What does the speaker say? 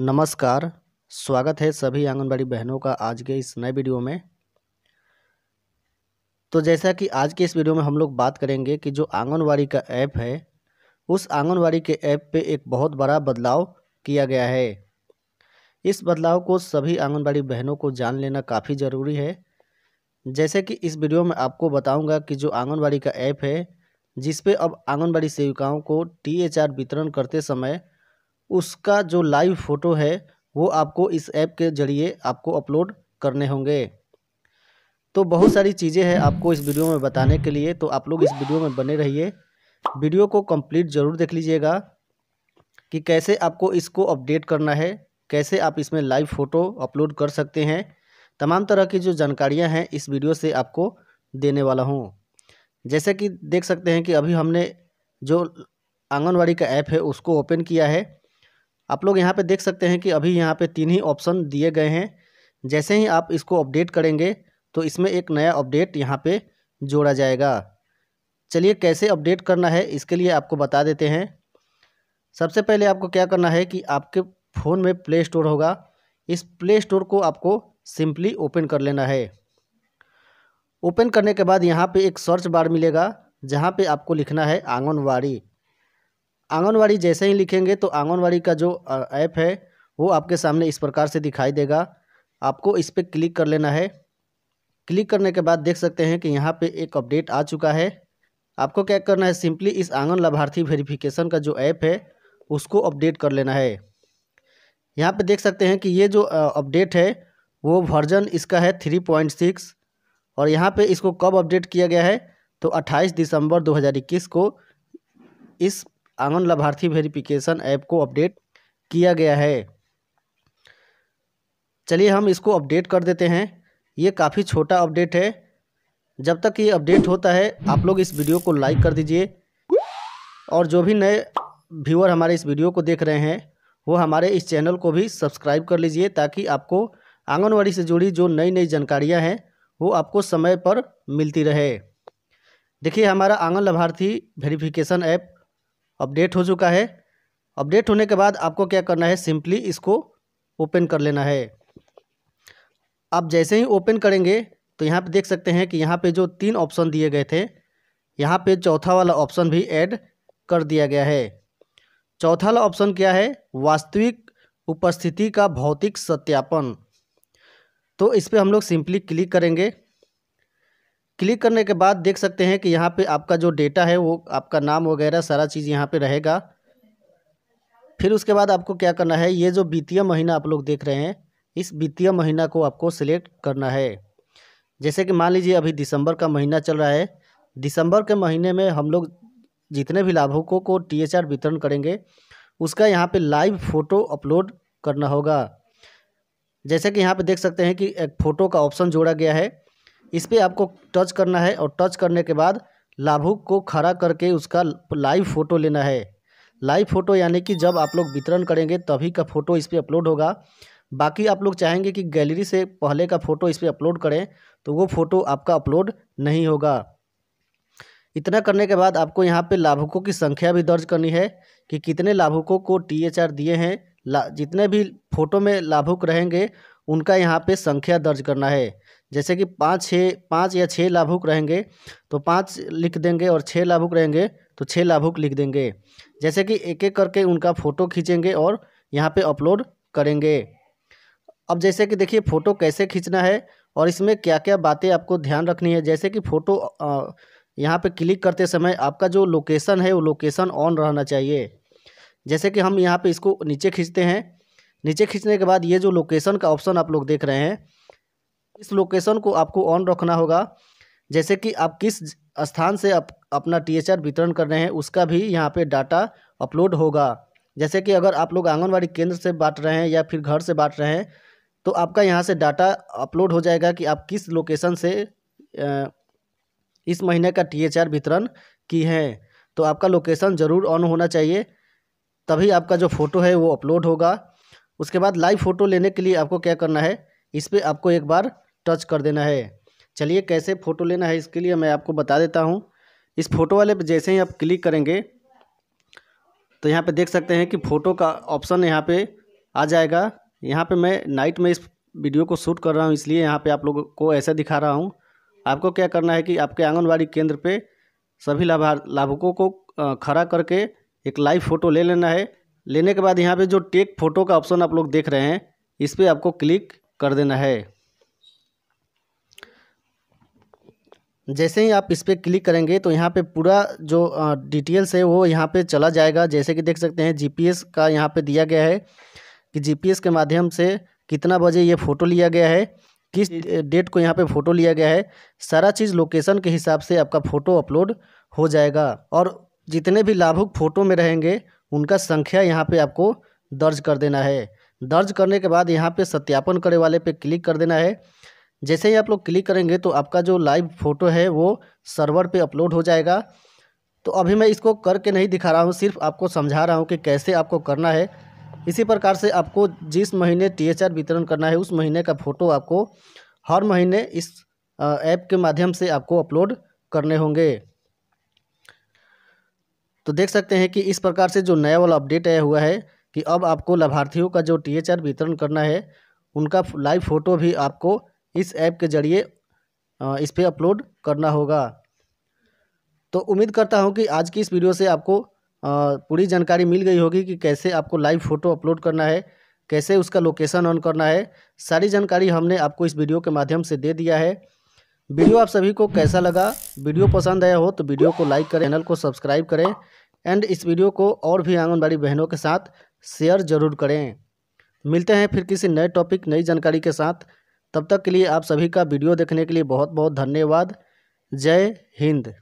नमस्कार स्वागत है सभी आंगनबाड़ी बहनों का आज के इस नए वीडियो में तो जैसा कि आज के इस वीडियो में हम लोग बात करेंगे कि जो आंगनबाड़ी का ऐप है उस आंगनबाड़ी के ऐप पे एक बहुत बड़ा बदलाव किया गया है इस बदलाव को सभी आंगनबाड़ी बहनों को जान लेना काफ़ी ज़रूरी है जैसे कि इस वीडियो में आपको बताऊँगा कि जो आंगनबाड़ी का ऐप है जिसपे अब आंगनबाड़ी सेविकाओं को टी वितरण करते समय उसका जो लाइव फ़ोटो है वो आपको इस ऐप के ज़रिए आपको अपलोड करने होंगे तो बहुत सारी चीज़ें हैं आपको इस वीडियो में बताने के लिए तो आप लोग इस वीडियो में बने रहिए वीडियो को कंप्लीट ज़रूर देख लीजिएगा कि कैसे आपको इसको अपडेट करना है कैसे आप इसमें लाइव फ़ोटो अपलोड कर सकते हैं तमाम तरह की जो जानकारियां हैं इस वीडियो से आपको देने वाला हूं जैसे कि देख सकते हैं कि अभी हमने जो आंगनवाड़ी का ऐप है उसको ओपन किया है आप लोग यहाँ पे देख सकते हैं कि अभी यहाँ पे तीन ही ऑप्शन दिए गए हैं जैसे ही आप इसको अपडेट करेंगे तो इसमें एक नया अपडेट यहाँ पे जोड़ा जाएगा चलिए कैसे अपडेट करना है इसके लिए आपको बता देते हैं सबसे पहले आपको क्या करना है कि आपके फ़ोन में प्ले स्टोर होगा इस प्ले स्टोर को आपको सिंपली ओपन कर लेना है ओपन करने के बाद यहाँ पर एक सर्च बार मिलेगा जहाँ पर आपको लिखना है आंगनबाड़ी आंगनवाड़ी जैसे ही लिखेंगे तो आंगनवाड़ी का जो ऐप है वो आपके सामने इस प्रकार से दिखाई देगा आपको इस पर क्लिक कर लेना है क्लिक करने के बाद देख सकते हैं कि यहाँ पे एक अपडेट आ चुका है आपको क्या करना है सिंपली इस आंगन लाभार्थी वेरिफिकेशन का जो ऐप है उसको अपडेट कर लेना है यहाँ पे देख सकते हैं कि ये जो अपडेट है वो वर्जन इसका है थ्री पॉइंट सिक्स और यहाँ पे इसको कब अपडेट किया गया है तो अट्ठाईस दिसंबर इक्कीस को इस आंगन लाभार्थी वेरिफिकेशन ऐप को अपडेट किया गया है चलिए हम इसको अपडेट कर देते हैं ये काफ़ी छोटा अपडेट है जब तक ये अपडेट होता है आप लोग इस वीडियो को लाइक कर दीजिए और जो भी नए व्यूअर हमारे इस वीडियो को देख रहे हैं वो हमारे इस चैनल को भी सब्सक्राइब कर लीजिए ताकि आपको आंगनवाड़ी से जुड़ी जो नई नई जानकारियाँ हैं वो आपको समय पर मिलती रहे देखिए हमारा आंगन लाभार्थी वेरिफिकेशन ऐप अपडेट हो चुका है अपडेट होने के बाद आपको क्या करना है सिंपली इसको ओपन कर लेना है आप जैसे ही ओपन करेंगे तो यहाँ पे देख सकते हैं कि यहाँ पे जो तीन ऑप्शन दिए गए थे यहाँ पे चौथा वाला ऑप्शन भी ऐड कर दिया गया है चौथा वाला ऑप्शन क्या है वास्तविक उपस्थिति का भौतिक सत्यापन तो इस पर हम लोग सिंपली क्लिक करेंगे क्लिक करने के बाद देख सकते हैं कि यहाँ पे आपका जो डेटा है वो आपका नाम वगैरह सारा चीज़ यहाँ पे रहेगा फिर उसके बाद आपको क्या करना है ये जो वित्तीय महीना आप लोग देख रहे हैं इस वित्तीय महीना को आपको सिलेक्ट करना है जैसे कि मान लीजिए अभी दिसंबर का महीना चल रहा है दिसंबर के महीने में हम लोग जितने भी लाभुकों को टी एच आर वितरण करेंगे उसका यहाँ पर लाइव फ़ोटो अपलोड करना होगा जैसे कि यहाँ पर देख सकते हैं कि एक फ़ोटो का ऑप्शन जोड़ा गया है इस पर आपको टच करना है और टच करने के बाद लाभुक को खड़ा करके उसका लाइव फ़ोटो लेना है लाइव फ़ोटो यानी कि जब आप लोग वितरण करेंगे तभी का फ़ोटो इस पर अपलोड होगा बाकी आप लोग चाहेंगे कि गैलरी से पहले का फ़ोटो इस पर अपलोड करें तो वो फ़ोटो आपका अपलोड नहीं होगा इतना करने के बाद आपको यहाँ पे लाभुकों की संख्या भी दर्ज करनी है कि कितने लाभुकों को टी दिए हैं जितने भी फ़ोटो में लाभुक रहेंगे उनका यहाँ पे संख्या दर्ज करना है जैसे कि पाँच छः पाँच या छः लाभुक रहेंगे तो पाँच लिख देंगे और छः लाभुक रहेंगे तो छः लाभुक लिख देंगे जैसे कि एक एक करके उनका फ़ोटो खींचेंगे और यहाँ पे अपलोड करेंगे अब जैसे कि देखिए फ़ोटो कैसे खींचना है और इसमें क्या क्या बातें आपको ध्यान रखनी है जैसे कि फ़ोटो यहाँ पर क्लिक करते समय आपका जो लोकेसन है वो लोकेसन ऑन रहना चाहिए जैसे कि हम यहाँ पर इसको नीचे खींचते हैं नीचे खींचने के बाद ये जो लोकेशन का ऑप्शन आप लोग देख रहे हैं इस लोकेशन को आपको ऑन रखना होगा जैसे कि आप किस स्थान से आप अपना टी वितरण कर रहे हैं उसका भी यहाँ पे डाटा अपलोड होगा जैसे कि अगर आप लोग आंगनबाड़ी केंद्र से बांट रहे हैं या फिर घर से बांट रहे हैं तो आपका यहाँ से डाटा अपलोड हो जाएगा कि आप किस लोकेशन से इस महीने का टी वितरण की हैं तो आपका लोकेशन ज़रूर ऑन होना चाहिए तभी आपका जो फ़ोटो है वो अपलोड होगा उसके बाद लाइव फ़ोटो लेने के लिए आपको क्या करना है इस पर आपको एक बार टच कर देना है चलिए कैसे फ़ोटो लेना है इसके लिए मैं आपको बता देता हूँ इस फोटो वाले पर जैसे ही आप क्लिक करेंगे तो यहाँ पे देख सकते हैं कि फ़ोटो का ऑप्शन यहाँ पे आ जाएगा यहाँ पे मैं नाइट में इस वीडियो को शूट कर रहा हूँ इसलिए यहाँ पे आप लोगों को ऐसा दिखा रहा हूँ आपको क्या करना है कि आपके आंगनबाड़ी केंद्र पे सभी लाभार लाभुकों को खड़ा करके एक लाइव फ़ोटो ले लेना है लेने के बाद यहाँ पे जो टेक फोटो का ऑप्शन आप लोग देख रहे हैं इस पर आपको क्लिक कर देना है जैसे ही आप इस पर क्लिक करेंगे तो यहाँ पे पूरा जो डिटेल्स है वो यहाँ पे चला जाएगा जैसे कि देख सकते हैं जीपीएस का यहाँ पे दिया गया है कि जीपीएस के माध्यम से कितना बजे ये फ़ोटो लिया गया है किस डेट को यहाँ पे फ़ोटो लिया गया है सारा चीज़ लोकेशन के हिसाब से आपका फ़ोटो अपलोड हो जाएगा और जितने भी लाभुक फ़ोटो में रहेंगे उनका संख्या यहाँ पे आपको दर्ज कर देना है दर्ज करने के बाद यहाँ पे सत्यापन करे वाले पे क्लिक कर देना है जैसे ही आप लोग क्लिक करेंगे तो आपका जो लाइव फ़ोटो है वो सर्वर पे अपलोड हो जाएगा तो अभी मैं इसको करके नहीं दिखा रहा हूँ सिर्फ आपको समझा रहा हूँ कि कैसे आपको करना है इसी प्रकार से आपको जिस महीने टी वितरण करना है उस महीने का फ़ोटो आपको हर महीने इस ऐप के माध्यम से आपको अपलोड करने होंगे तो देख सकते हैं कि इस प्रकार से जो नया वाला अपडेट आया हुआ है कि अब आपको लाभार्थियों का जो टी एच आर वितरण करना है उनका लाइव फ़ोटो भी आपको इस ऐप के ज़रिए इस पर अपलोड करना होगा तो उम्मीद करता हूँ कि आज की इस वीडियो से आपको पूरी जानकारी मिल गई होगी कि कैसे आपको लाइव फ़ोटो अपलोड करना है कैसे उसका लोकेशन ऑन करना है सारी जानकारी हमने आपको इस वीडियो के माध्यम से दे दिया है वीडियो आप सभी को कैसा लगा वीडियो पसंद आया हो तो वीडियो को लाइक करें चैनल को सब्सक्राइब करें एंड इस वीडियो को और भी आंगनबाड़ी बहनों के साथ शेयर जरूर करें मिलते हैं फिर किसी नए टॉपिक नई जानकारी के साथ तब तक के लिए आप सभी का वीडियो देखने के लिए बहुत बहुत धन्यवाद जय हिंद